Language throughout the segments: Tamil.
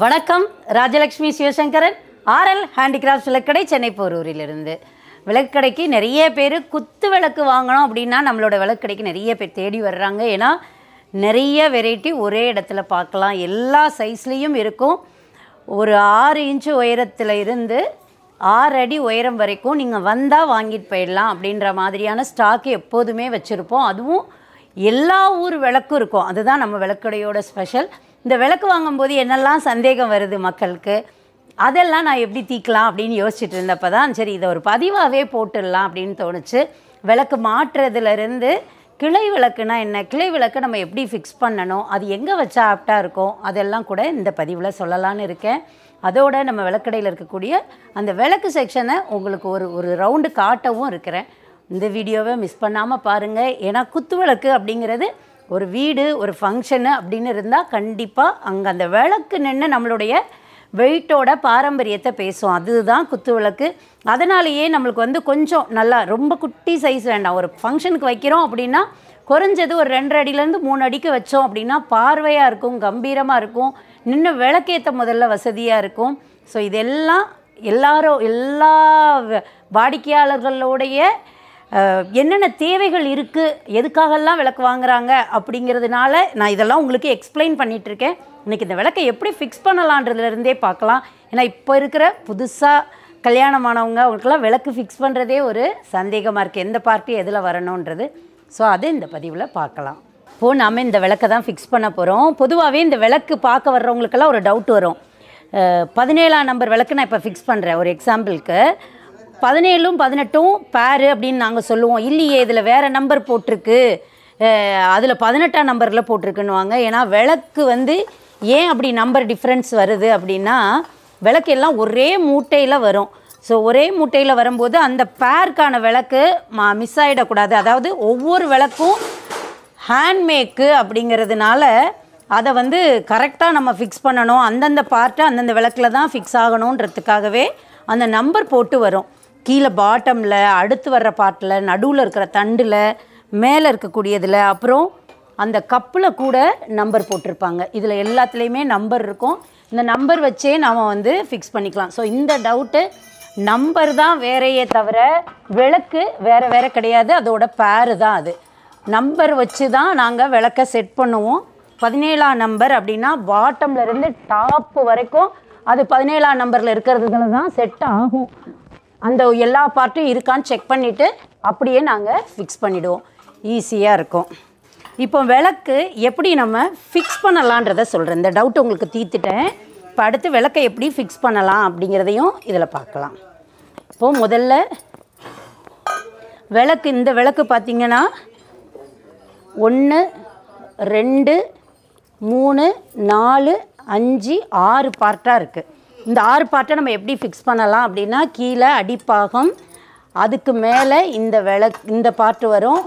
வணக்கம் ராஜலக்ஷ்மி சிவசங்கரன் ஆர்எல் ஹேண்டிகிராஃப்ட் விளக்கடை சென்னை போரூரிலிருந்து விளக்கடைக்கு நிறைய பேர் குத்து விளக்கு வாங்கணும் அப்படின்னா நம்மளோட விளக்கடைக்கு நிறைய பேர் தேடி வர்றாங்க ஏன்னா நிறைய வெரைட்டி ஒரே இடத்துல பார்க்கலாம் எல்லா சைஸ்லேயும் இருக்கும் ஒரு ஆறு இன்ச்சு உயரத்தில் இருந்து ஆறு அடி உயரம் வரைக்கும் நீங்கள் வந்தால் வாங்கிட்டு போயிடலாம் அப்படின்ற மாதிரியான ஸ்டாக் எப்போதுமே வச்சுருப்போம் அதுவும் எல்லா ஊர் விளக்கும் இருக்கும் அதுதான் நம்ம விளக்கடையோட ஸ்பெஷல் இந்த விளக்கு வாங்கும்போது என்னெல்லாம் சந்தேகம் வருது மக்களுக்கு அதெல்லாம் நான் எப்படி தீக்கலாம் அப்படின்னு யோசிச்சுட்டு இருந்தப்போ தான் சரி இதை ஒரு பதிவாகவே போட்டுடலாம் அப்படின்னு தோணுச்சு விளக்கு மாற்றுறதுலேருந்து கிளை விளக்குனா என்ன கிளை விளக்கு நம்ம எப்படி ஃபிக்ஸ் பண்ணணும் அது எங்கே வச்சா ஆப்டாக இருக்கும் அதெல்லாம் கூட இந்த பதிவில் சொல்லலான்னு இருக்கேன் அதோட நம்ம விளக்கடையில் இருக்கக்கூடிய அந்த விளக்கு செக்ஷனை உங்களுக்கு ஒரு ஒரு ரவுண்டு காட்டவும் இருக்கிறேன் இந்த வீடியோவை மிஸ் பண்ணாமல் பாருங்கள் ஏன்னா குத்து விளக்கு அப்படிங்கிறது ஒரு வீடு ஒரு ஃபங்க்ஷனு அப்படின்னு இருந்தால் கண்டிப்பாக அங்கே அந்த விளக்கு நின்று நம்மளுடைய வெயிட்டோட பாரம்பரியத்தை பேசும் அதுதான் குத்து விளக்கு அதனாலேயே நம்மளுக்கு வந்து கொஞ்சம் நல்லா ரொம்ப குட்டி சைஸ் வேண்டாம் ஒரு ஃபங்க்ஷனுக்கு வைக்கிறோம் அப்படின்னா குறைஞ்சது ஒரு ரெண்டு அடியிலேருந்து மூணு அடிக்கு வச்சோம் அப்படின்னா பார்வையாக இருக்கும் கம்பீரமாக இருக்கும் நின்று விளக்கேற்ற முதல்ல வசதியாக இருக்கும் ஸோ இதெல்லாம் எல்லாரும் எல்லா வாடிக்கையாளர்களுடைய என்னென்ன தேவைகள் இருக்குது எதுக்காகலாம் விளக்கு வாங்குகிறாங்க அப்படிங்கிறதுனால நான் இதெல்லாம் உங்களுக்கு எக்ஸ்பிளைன் பண்ணிகிட்ருக்கேன் இன்றைக்கி இந்த விளக்கை எப்படி ஃபிக்ஸ் பண்ணலான்றதுலேருந்தே பார்க்கலாம் ஏன்னா இப்போ இருக்கிற புதுசாக கல்யாணமானவங்க அவங்களுக்கெல்லாம் விளக்கு ஃபிக்ஸ் பண்ணுறதே ஒரு சந்தேகமாக இருக்குது எந்த பார்ட்டி எதில் வரணுன்றது ஸோ அது இந்த பதிவில் பார்க்கலாம் இப்போ நாம் இந்த விளக்கை தான் ஃபிக்ஸ் பண்ண போகிறோம் பொதுவாகவே இந்த விளக்கு பார்க்க வர்றவங்களுக்கெல்லாம் ஒரு டவுட் வரும் பதினேழாம் நம்பர் விளக்கு நான் இப்போ ஃபிக்ஸ் பண்ணுறேன் ஒரு எக்ஸாம்பிளுக்கு பதினேழும் பதினெட்டும் பேரு அப்படின்னு நாங்கள் சொல்லுவோம் இல்லையே இதில் வேறு நம்பர் போட்டிருக்கு அதில் பதினெட்டாம் நம்பரில் போட்டிருக்குன்னுவாங்க ஏன்னா விளக்கு வந்து ஏன் அப்படி நம்பர் டிஃப்ரென்ஸ் வருது அப்படின்னா விளக்கு எல்லாம் ஒரே மூட்டையில் வரும் ஸோ ஒரே மூட்டையில் வரும்போது அந்த பேருக்கான விளக்கு மா மிஸ் ஆகிடக்கூடாது அதாவது ஒவ்வொரு விளக்கும் ஹேண்ட்மேக்கு அப்படிங்கிறதுனால அதை வந்து கரெக்டாக நம்ம ஃபிக்ஸ் பண்ணணும் அந்தந்த பார்ட்டு அந்தந்த விளக்கில் தான் ஃபிக்ஸ் ஆகணுன்றதுக்காகவே அந்த நம்பர் போட்டு வரும் கீழே பாட்டமில் அடுத்து வர்ற பாட்டில் நடுவில் இருக்கிற தண்டில் மேலே இருக்கக்கூடியதில் அப்புறம் அந்த கப்பில் கூட நம்பர் போட்டிருப்பாங்க இதில் எல்லாத்துலேயுமே நம்பர் இருக்கும் இந்த நம்பர் வச்சே நாம் வந்து ஃபிக்ஸ் பண்ணிக்கலாம் ஸோ இந்த டவுட்டு நம்பர் தான் வேறையே தவிர விளக்கு வேறு வேறு கிடையாது அதோட பேரு தான் அது நம்பர் வச்சு தான் நாங்கள் விளக்கை செட் பண்ணுவோம் பதினேழாம் நம்பர் அப்படின்னா பாட்டம்லேருந்து டாப்பு வரைக்கும் அது பதினேழாம் நம்பரில் இருக்கிறதுல தான் செட் ஆகும் அந்த எல்லா பார்ட்டும் இருக்கான்னு செக் பண்ணிவிட்டு அப்படியே நாங்கள் ஃபிக்ஸ் பண்ணிவிடுவோம் ஈஸியாக இருக்கும் இப்போ விளக்கு எப்படி நம்ம ஃபிக்ஸ் பண்ணலான்றத சொல்கிறேன் இந்த டவுட் உங்களுக்கு தீர்த்துட்டேன் இப்போ அடுத்து விளக்கை எப்படி ஃபிக்ஸ் பண்ணலாம் அப்படிங்கிறதையும் இதில் பார்க்கலாம் இப்போது முதல்ல விளக்கு இந்த விளக்கு பார்த்திங்கன்னா ஒன்று ரெண்டு மூணு நாலு அஞ்சு ஆறு பார்ட்டாக இருக்குது இந்த ஆறு பார்ட்டை நம்ம எப்படி ஃபிக்ஸ் பண்ணலாம் அப்படின்னா கீழே அடிப்பாகம் அதுக்கு மேலே இந்த விளக் இந்த பார்ட்டு வரும்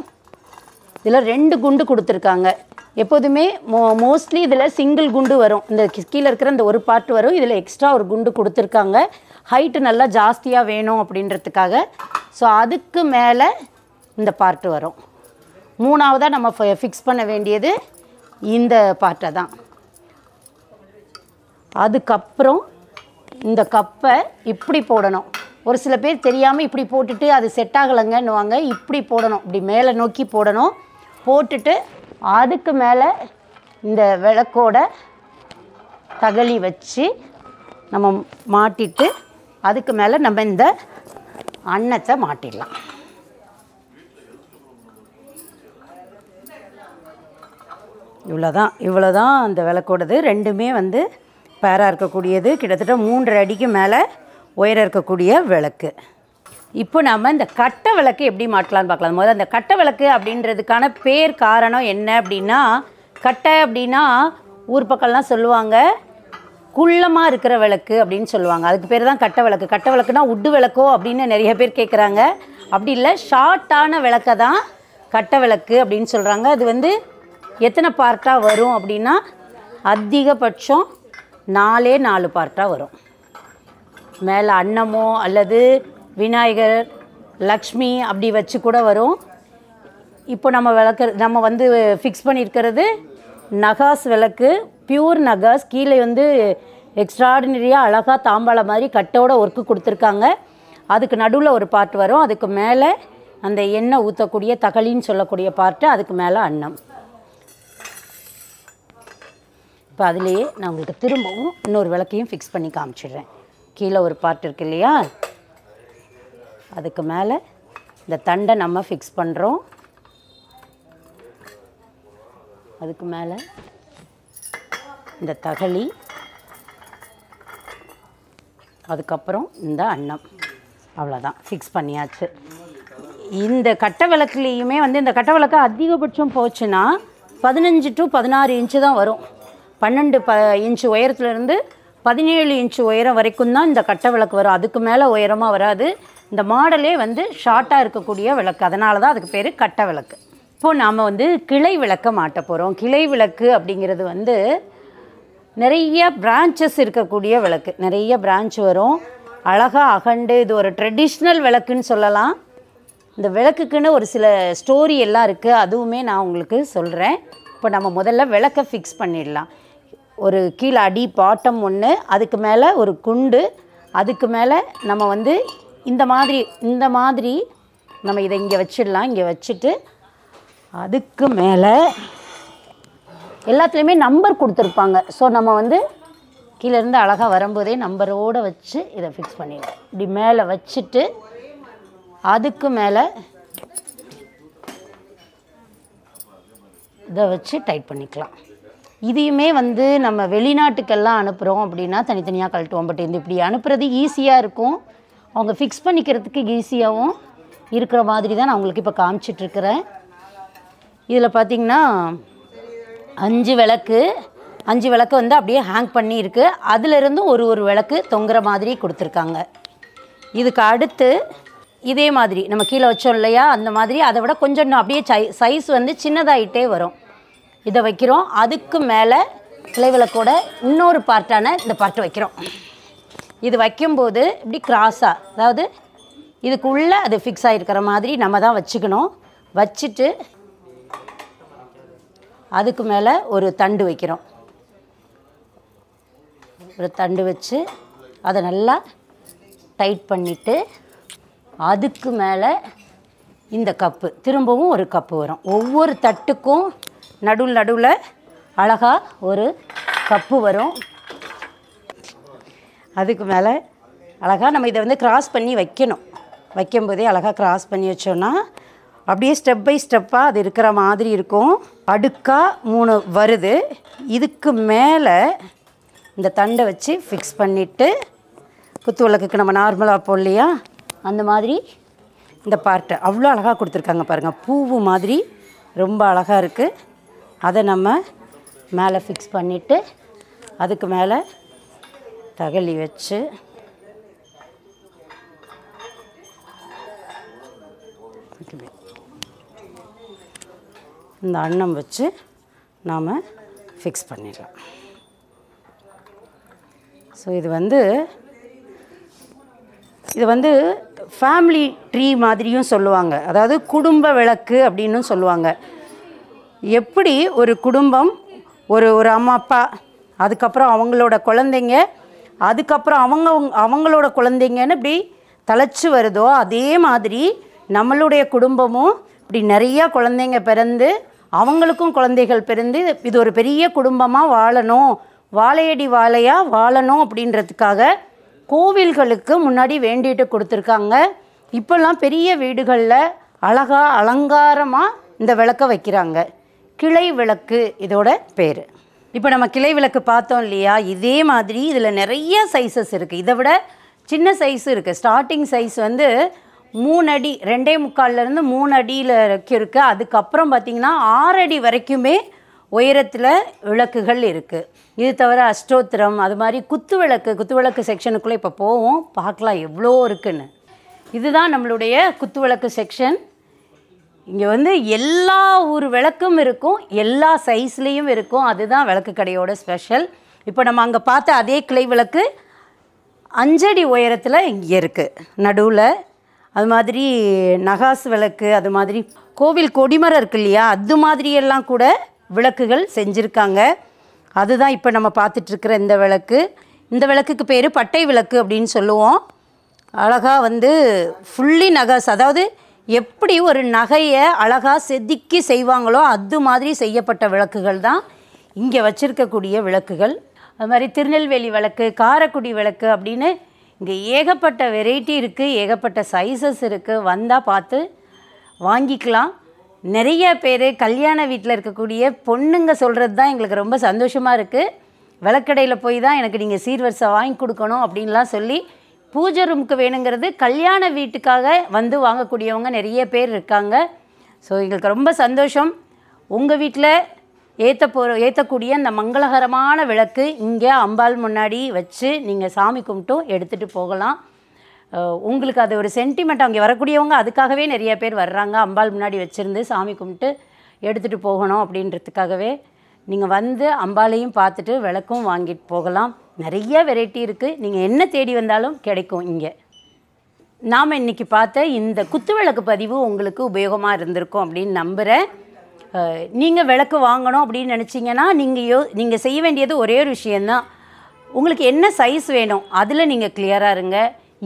இதில் ரெண்டு குண்டு கொடுத்துருக்காங்க எப்போதுமே மோ மோஸ்ட்லி இதில் சிங்கிள் குண்டு வரும் இந்த கீழே இருக்கிற இந்த ஒரு பார்ட்டு வரும் இதில் எக்ஸ்ட்ரா ஒரு குண்டு கொடுத்துருக்காங்க ஹைட்டு நல்லா ஜாஸ்தியாக வேணும் அப்படின்றதுக்காக ஸோ அதுக்கு மேலே இந்த பார்ட்டு வரும் மூணாவதாக நம்ம ஃபிக்ஸ் பண்ண வேண்டியது இந்த பார்ட்டை தான் அதுக்கப்புறம் இந்த கப்பை இப்படி போடணும் ஒரு சில பேர் தெரியாமல் இப்படி போட்டுட்டு அது செட் ஆகலைங்கன்னுவாங்க இப்படி போடணும் இப்படி மேலே நோக்கி போடணும் போட்டுட்டு அதுக்கு மேலே இந்த விளக்கோட தகலி வச்சு நம்ம மாட்டிட்டு அதுக்கு மேலே நம்ம இந்த அன்னத்தை மாட்டிடலாம் இவ்வளோதான் இவ்வளோதான் அந்த விளக்கோடது ரெண்டுமே வந்து பேராக இருக்கக்கூடியது கிட்டத்தட்ட மூன்று அடிக்கு மேலே உயரம் இருக்கக்கூடிய விளக்கு இப்போ நம்ம இந்த கட்டை விளக்கு எப்படி மாட்டலான்னு பார்க்கலாம் முதல்ல அந்த கட்டை விளக்கு அப்படின்றதுக்கான பேர் காரணம் என்ன அப்படின்னா கட்டை அப்படின்னா ஊர் பக்கம்லாம் சொல்லுவாங்க குள்ளமாக இருக்கிற விளக்கு அப்படின்னு சொல்லுவாங்க அதுக்கு பேர் தான் கட்டை விளக்கு கட்ட விளக்குனா உட்டு விளக்கோ அப்படின்னு நிறைய பேர் கேட்குறாங்க அப்படி இல்லை ஷார்ட்டான விளக்கை தான் கட்டை விளக்கு அப்படின்னு சொல்கிறாங்க அது வந்து எத்தனை பார்ட்டாக வரும் அப்படின்னா அதிகபட்சம் நாலே நாலு பார்ட்டாக வரும் மேலே அன்னமோ அல்லது விநாயகர் லக்ஷ்மி அப்படி வச்சு கூட வரும் இப்போ நம்ம விளக்கு நம்ம வந்து ஃபிக்ஸ் பண்ணியிருக்கிறது நகாஸ் விளக்கு பியூர் நகாஸ் கீழே வந்து எக்ஸ்ட்ராடினரியாக அழகாக தாம்பாளம் மாதிரி கட்டோட ஒர்க்கு கொடுத்துருக்காங்க அதுக்கு நடுவில் ஒரு பார்ட் வரும் அதுக்கு மேலே அந்த எண்ணெய் ஊற்றக்கூடிய தகலின்னு சொல்லக்கூடிய பார்ட்டு அதுக்கு மேலே அன்னம் இப்போ அதிலேயே நான் உங்களுக்கு திரும்பவும் இன்னொரு விளக்கையும் ஃபிக்ஸ் பண்ணி காமிச்சிடுறேன் கீழே ஒரு பார்ட் இருக்கு இல்லையா அதுக்கு மேலே இந்த தண்டை நம்ம ஃபிக்ஸ் பண்ணுறோம் அதுக்கு மேலே இந்த தகளி அதுக்கப்புறம் இந்த அன்னம் அவ்வளோதான் ஃபிக்ஸ் பண்ணியாச்சு இந்த கட்டை விளக்குலேயுமே வந்து இந்த கட்டை விளக்கு அதிகபட்சம் போச்சுன்னா பதினஞ்சு டு பதினாறு இன்ச்சு தான் வரும் பன்னெண்டு ப இன்ச்சு உயரத்துலேருந்து பதினேழு இன்ச்சு உயரம் வரைக்கும் தான் இந்த கட்டை விளக்கு வரும் அதுக்கு மேலே உயரமாக வராது இந்த மாடலே வந்து ஷார்ட்டாக இருக்கக்கூடிய விளக்கு அதனால தான் அதுக்கு பேர் கட்டை விளக்கு இப்போது நாம் வந்து கிளை விளக்க மாட்ட போகிறோம் கிளை விளக்கு அப்படிங்கிறது வந்து நிறைய பிரான்ச்சஸ் இருக்கக்கூடிய விளக்கு நிறைய பிரான்ச் வரும் அழகாக அகண்டு இது ஒரு ட்ரெடிஷ்னல் விளக்குன்னு சொல்லலாம் இந்த விளக்குக்குன்னு ஒரு சில ஸ்டோரி எல்லாம் இருக்குது அதுவுமே நான் உங்களுக்கு சொல்கிறேன் இப்போ நம்ம முதல்ல விளக்கை ஃபிக்ஸ் பண்ணிடலாம் ஒரு கீழே அடி பாட்டம் ஒன்று அதுக்கு மேலே ஒரு குண்டு அதுக்கு மேலே நம்ம வந்து இந்த மாதிரி இந்த மாதிரி நம்ம இதை இங்கே வச்சிடலாம் இங்கே வச்சுட்டு அதுக்கு மேலே எல்லாத்துலேயுமே நம்பர் கொடுத்துருப்பாங்க ஸோ நம்ம வந்து கீழேருந்து அழகாக வரும்போதே நம்பரோடு வச்சு இதை ஃபிக்ஸ் பண்ணிடுவோம் இப்படி மேலே வச்சுட்டு அதுக்கு மேலே இதை வச்சு டைட் பண்ணிக்கலாம் இதையுமே வந்து நம்ம வெளிநாட்டுக்கெல்லாம் அனுப்புகிறோம் அப்படின்னா தனித்தனியாக கழட்டுவோம் பட் இந்த இப்படி அனுப்புறது ஈஸியாக இருக்கும் அவங்க ஃபிக்ஸ் பண்ணிக்கிறதுக்கு ஈஸியாகவும் இருக்கிற மாதிரி தான் நான் உங்களுக்கு இப்போ காமிச்சிட்ருக்கிறேன் இதில் பார்த்திங்கன்னா அஞ்சு விளக்கு அஞ்சு விளக்கு வந்து அப்படியே ஹேங் பண்ணி இருக்குது அதிலிருந்து ஒரு ஒரு விளக்கு தொங்குற மாதிரி கொடுத்துருக்காங்க இதுக்கு அடுத்து இதே மாதிரி நம்ம கீழே வச்சோம் இல்லையா அந்த மாதிரி அதை விட கொஞ்சம் அப்படியே சை சைஸ் வந்து சின்னதாகிட்டே வரும் இதை வைக்கிறோம் அதுக்கு மேலே கூட இன்னொரு பார்ட்டான இந்த பார்ட்டு வைக்கிறோம் இது வைக்கும்போது இப்படி கிராஸாக அதாவது இதுக்குள்ளே அது ஃபிக்ஸ் ஆகிருக்கிற மாதிரி நம்ம தான் வச்சுக்கணும் வச்சுட்டு அதுக்கு மேலே ஒரு தண்டு வைக்கிறோம் ஒரு தண்டு வச்சு அதை நல்லா டைட் பண்ணிவிட்டு அதுக்கு மேலே இந்த கப்பு திரும்பவும் ஒரு கப்பு வரும் ஒவ்வொரு தட்டுக்கும் நடுவில் நடுவில் அழகாக ஒரு கப்பு வரும் அதுக்கு மேலே அழகாக நம்ம இதை வந்து க்ராஸ் பண்ணி வைக்கணும் வைக்கும்போதே அழகாக க்ராஸ் பண்ணி வச்சோன்னா அப்படியே ஸ்டெப் பை ஸ்டெப்பாக அது இருக்கிற மாதிரி இருக்கும் அடுக்காக மூணு வருது இதுக்கு மேலே இந்த தண்டை வச்சு ஃபிக்ஸ் பண்ணிவிட்டு குத்து விளக்குக்கு நம்ம நார்மலாக வைப்போம் இல்லையா அந்த மாதிரி இந்த பார்ட்டை அவ்வளோ அழகாக கொடுத்துருக்காங்க பாருங்கள் பூவு மாதிரி ரொம்ப அழகாக இருக்குது அதை நம்ம மேலே ஃபிக்ஸ் பண்ணிவிட்டு அதுக்கு மேலே தகலி வச்சு இந்த அன்னம் வச்சு நாம் ஃபிக்ஸ் பண்ணிடலாம் ஸோ இது வந்து இது வந்து ஃபேமிலி ட்ரீ மாதிரியும் சொல்லுவாங்க அதாவது குடும்ப விளக்கு அப்படின்னு சொல்லுவாங்க எப்படி ஒரு குடும்பம் ஒரு ஒரு அம்மா அப்பா அதுக்கப்புறம் அவங்களோட குழந்தைங்க அதுக்கப்புறம் அவங்க அவங்களோட குழந்தைங்கன்னு இப்படி தலைச்சு வருதோ அதே மாதிரி நம்மளுடைய குடும்பமும் இப்படி நிறையா குழந்தைங்க பிறந்து அவங்களுக்கும் குழந்தைகள் பிறந்து இது ஒரு பெரிய குடும்பமாக வாழணும் வாழையடி வாழையாக வாழணும் அப்படின்றதுக்காக கோவில்களுக்கு முன்னாடி வேண்டிட்டு கொடுத்துருக்காங்க இப்போல்லாம் பெரிய வீடுகளில் அழகாக அலங்காரமாக இந்த விளக்க வைக்கிறாங்க கிளை விளக்கு இதோட பேர் இப்போ நம்ம கிளை விளக்கு பார்த்தோம் இல்லையா இதே மாதிரி இதில் நிறைய சைஸஸ் இருக்குது இதை விட சின்ன சைஸு இருக்குது ஸ்டார்டிங் சைஸ் வந்து மூணு அடி ரெண்டே முக்கால்லேருந்து மூணு அடியில் இருக்குது அதுக்கப்புறம் பார்த்திங்கன்னா ஆறு அடி வரைக்குமே உயரத்தில் விளக்குகள் இருக்குது இது தவிர அஷ்டோத்திரம் அது மாதிரி குத்து விளக்கு குத்து விளக்கு செக்ஷனுக்குள்ளே இப்போ போவோம் பார்க்கலாம் எவ்வளோ இருக்குன்னு இதுதான் நம்மளுடைய குத்து விளக்கு செக்ஷன் இங்கே வந்து எல்லா ஊர் விளக்கும் இருக்கும் எல்லா சைஸ்லேயும் இருக்கும் அதுதான் விளக்கு கடையோட ஸ்பெஷல் இப்போ நம்ம அங்கே பார்த்த அதே கிளை விளக்கு அஞ்சடி உயரத்தில் இங்கே இருக்குது நடுவில் அது மாதிரி நகாசு விளக்கு அது மாதிரி கோவில் கொடிமரம் இருக்கு இல்லையா அது மாதிரியெல்லாம் கூட விளக்குகள் செஞ்சுருக்காங்க அதுதான் இப்போ நம்ம பார்த்துட்ருக்குற இந்த விளக்கு இந்த விளக்குக்கு பேர் பட்டை விளக்கு அப்படின்னு சொல்லுவோம் அழகாக வந்து ஃபுல்லி நகாசு அதாவது எப்படி ஒரு நகையை அழகாக செதுக்கி செய்வாங்களோ அது மாதிரி செய்யப்பட்ட விளக்குகள் தான் இங்கே வச்சுருக்கக்கூடிய விளக்குகள் அது மாதிரி திருநெல்வேலி விளக்கு காரக்குடி விளக்கு அப்படின்னு இங்கே ஏகப்பட்ட வெரைட்டி இருக்குது ஏகப்பட்ட சைஸஸ் இருக்குது வந்தால் பார்த்து வாங்கிக்கலாம் நிறைய பேர் கல்யாண வீட்டில் இருக்கக்கூடிய பொண்ணுங்க சொல்கிறது தான் எங்களுக்கு ரொம்ப சந்தோஷமாக இருக்குது விளக்கடையில் போய் தான் எனக்கு நீங்கள் சீர்வரிசை வாங்கி கொடுக்கணும் அப்படின்லாம் சொல்லி பூஜை ரூமுக்கு வேணுங்கிறது கல்யாண வீட்டுக்காக வந்து வாங்கக்கூடியவங்க நிறைய பேர் இருக்காங்க ஸோ எங்களுக்கு ரொம்ப சந்தோஷம் உங்கள் வீட்டில் ஏற்ற போகிற ஏற்றக்கூடிய அந்த மங்களகரமான விளக்கு இங்கே அம்பாள் முன்னாடி வச்சு நீங்கள் சாமி கும்பிட்டும் எடுத்துகிட்டு போகலாம் உங்களுக்கு அது ஒரு சென்டிமெண்ட் அங்கே வரக்கூடியவங்க அதுக்காகவே நிறைய பேர் வர்றாங்க அம்பாள் முன்னாடி வச்சுருந்து சாமி கும்பிட்டு எடுத்துகிட்டு போகணும் அப்படின்றதுக்காகவே நீங்கள் வந்து அம்பாலையும் பார்த்துட்டு விளக்கும் வாங்கிட்டு போகலாம் நிறைய வெரைட்டி இருக்குது நீங்கள் என்ன தேடி வந்தாலும் கிடைக்கும் இங்கே நாம் இன்றைக்கி பார்த்த இந்த குத்துவிளக்கு பதிவு உங்களுக்கு உபயோகமாக இருந்திருக்கும் அப்படின்னு நம்புகிறேன் நீங்கள் விளக்கு வாங்கணும் அப்படின்னு நினச்சிங்கன்னா நீங்கள் யோ நீங்கள் செய்ய வேண்டியது ஒரே ஒரு விஷயந்தான் உங்களுக்கு என்ன சைஸ் வேணும் அதில் நீங்கள் கிளியராக இருங்க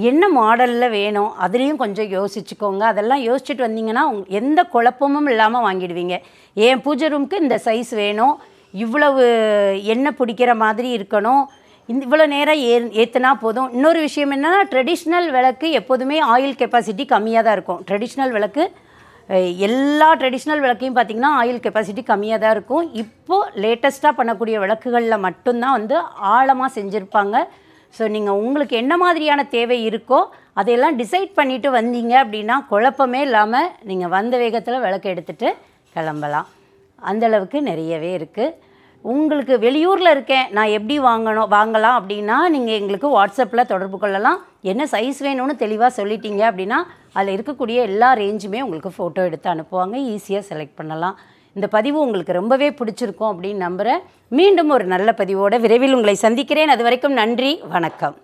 என்ன மாடலில் வேணும் அதுலேயும் கொஞ்சம் யோசிச்சுக்கோங்க அதெல்லாம் யோசிச்சுட்டு வந்தீங்கன்னா எந்த குழப்பமும் இல்லாமல் வாங்கிடுவீங்க என் பூஜை ரூமுக்கு இந்த சைஸ் வேணும் இவ்வளவு எண்ணெய் பிடிக்கிற மாதிரி இருக்கணும் இவ்வளோ நேரம் ஏ ஏற்றினா போதும் இன்னொரு விஷயம் என்னென்னா ட்ரெடிஷ்னல் விளக்கு எப்போதுமே ஆயில் கெப்பாசிட்டி கம்மியாக தான் இருக்கும் ட்ரெடிஷ்னல் விளக்கு எல்லா ட்ரெடிஷ்னல் விளக்கையும் பார்த்திங்கன்னா ஆயில் கெப்பாசிட்டி கம்மியாக தான் இருக்கும் இப்போது லேட்டஸ்ட்டாக பண்ணக்கூடிய விளக்குகளில் மட்டும்தான் வந்து ஆழமாக செஞ்சுருப்பாங்க ஸோ நீங்கள் உங்களுக்கு என்ன மாதிரியான தேவை இருக்கோ அதையெல்லாம் டிசைட் பண்ணிவிட்டு வந்தீங்க அப்படின்னா குழப்பமே இல்லாமல் நீங்கள் வந்த வேகத்தில் விளக்கு எடுத்துகிட்டு கிளம்பலாம் அந்தளவுக்கு நிறையவே இருக்குது உங்களுக்கு வெளியூரில் இருக்கேன் நான் எப்படி வாங்கணும் வாங்கலாம் அப்படின்னா நீங்கள் எங்களுக்கு வாட்ஸ்அப்பில் தொடர்பு கொள்ளலாம் என்ன சைஸ் வேணும்னு தெளிவாக சொல்லிட்டீங்க அப்படின்னா அதில் இருக்கக்கூடிய எல்லா ரேஞ்சுமே உங்களுக்கு ஃபோட்டோ எடுத்து அனுப்புவாங்க ஈஸியாக செலக்ட் பண்ணலாம் இந்த பதிவு உங்களுக்கு ரொம்பவே பிடிச்சிருக்கும் அப்படின்னு நம்புகிறேன் மீண்டும் ஒரு நல்ல பதிவோடு விரைவில் உங்களை சந்திக்கிறேன் அது வரைக்கும் நன்றி வணக்கம்